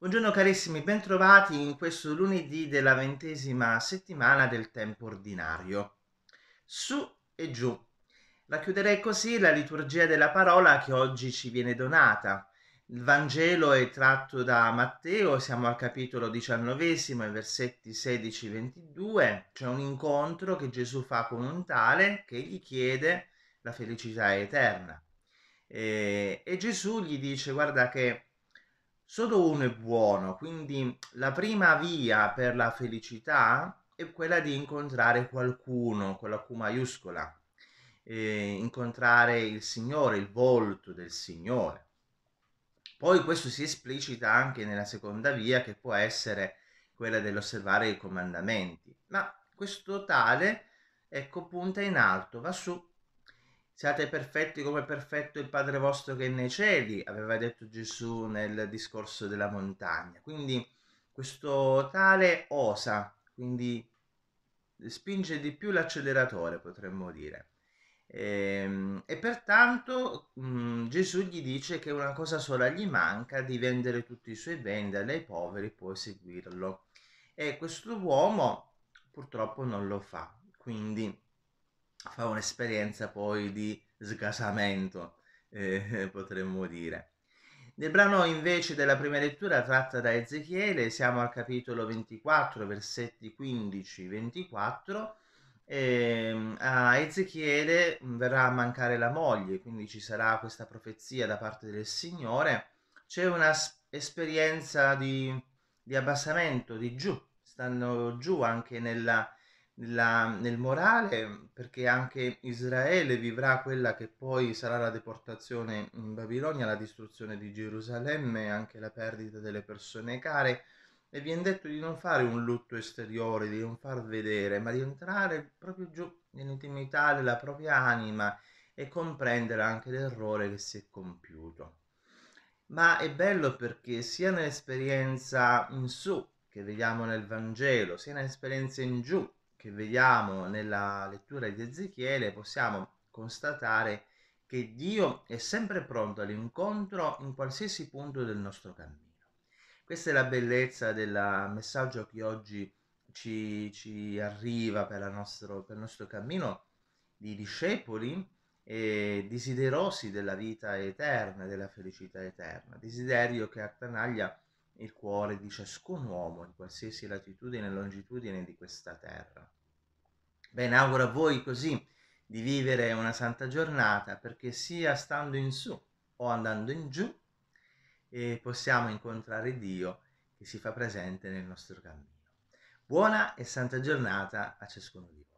Buongiorno carissimi, bentrovati in questo lunedì della ventesima settimana del tempo ordinario. Su e giù. La chiuderei così la liturgia della parola che oggi ci viene donata. Il Vangelo è tratto da Matteo, siamo al capitolo diciannovesimo, ai versetti 16-22. C'è un incontro che Gesù fa con un tale che gli chiede la felicità eterna. E, e Gesù gli dice, guarda che Solo uno è buono, quindi la prima via per la felicità è quella di incontrare qualcuno con la Q maiuscola, eh, incontrare il Signore, il volto del Signore. Poi questo si esplicita anche nella seconda via che può essere quella dell'osservare i comandamenti, ma questo tale, ecco punta in alto, va su Siate perfetti come perfetto il Padre vostro che è nei cieli, aveva detto Gesù nel discorso della montagna. Quindi questo tale osa, quindi spinge di più l'acceleratore, potremmo dire. E, ehm, e pertanto mh, mm, Gesù gli dice che una cosa sola gli manca di vendere tutti i suoi beni darli ai poveri può seguirlo. E questo uomo purtroppo non lo fa. Quindi fa un'esperienza poi di sgasamento, eh, potremmo dire. Nel brano invece della prima lettura tratta da Ezechiele, siamo al capitolo 24, versetti 15-24, eh, a Ezechiele verrà a mancare la moglie, quindi ci sarà questa profezia da parte del Signore, c'è un'esperienza di, di abbassamento, di giù, stanno giù anche nella, nella, nel morale, perché anche Israele vivrà quella che poi sarà la deportazione in Babilonia, la distruzione di Gerusalemme, anche la perdita delle persone care. E viene detto di non fare un lutto esteriore, di non far vedere, ma di entrare proprio giù nell'intimità della propria anima e comprendere anche l'errore che si è compiuto. Ma è bello perché sia nell'esperienza in su che vediamo nel Vangelo, sia nell'esperienza in giù che vediamo nella lettura di Ezechiele, possiamo constatare che Dio è sempre pronto all'incontro in qualsiasi punto del nostro cammino. Questa è la bellezza del messaggio che oggi ci, ci arriva per, nostro, per il nostro cammino di discepoli e desiderosi della vita eterna, della felicità eterna, desiderio che attanaglia il cuore di ciascun uomo in qualsiasi latitudine e longitudine di questa terra. Ben auguro a voi così di vivere una santa giornata perché sia stando in su o andando in giù e eh, possiamo incontrare Dio che si fa presente nel nostro cammino. Buona e santa giornata a ciascuno di voi.